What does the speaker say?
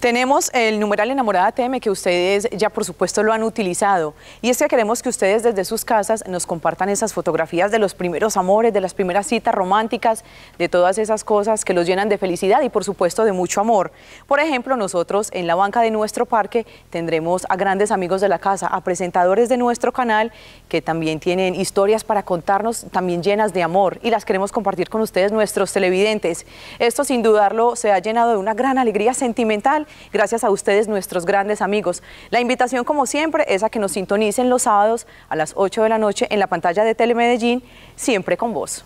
Tenemos el numeral enamorada TM que ustedes ya por supuesto lo han utilizado y es que queremos que ustedes desde sus casas nos compartan esas fotografías de los primeros amores, de las primeras citas románticas, de todas esas cosas que los llenan de felicidad y por supuesto de mucho amor. Por ejemplo, nosotros en la banca de nuestro parque tendremos a grandes amigos de la casa, a presentadores de nuestro canal que también tienen historias para contarnos también llenas de amor y las queremos compartir con ustedes nuestros televidentes. Esto sin dudarlo se ha llenado de una gran alegría sentimental gracias a ustedes, nuestros grandes amigos. La invitación, como siempre, es a que nos sintonicen los sábados a las 8 de la noche en la pantalla de Telemedellín, siempre con vos.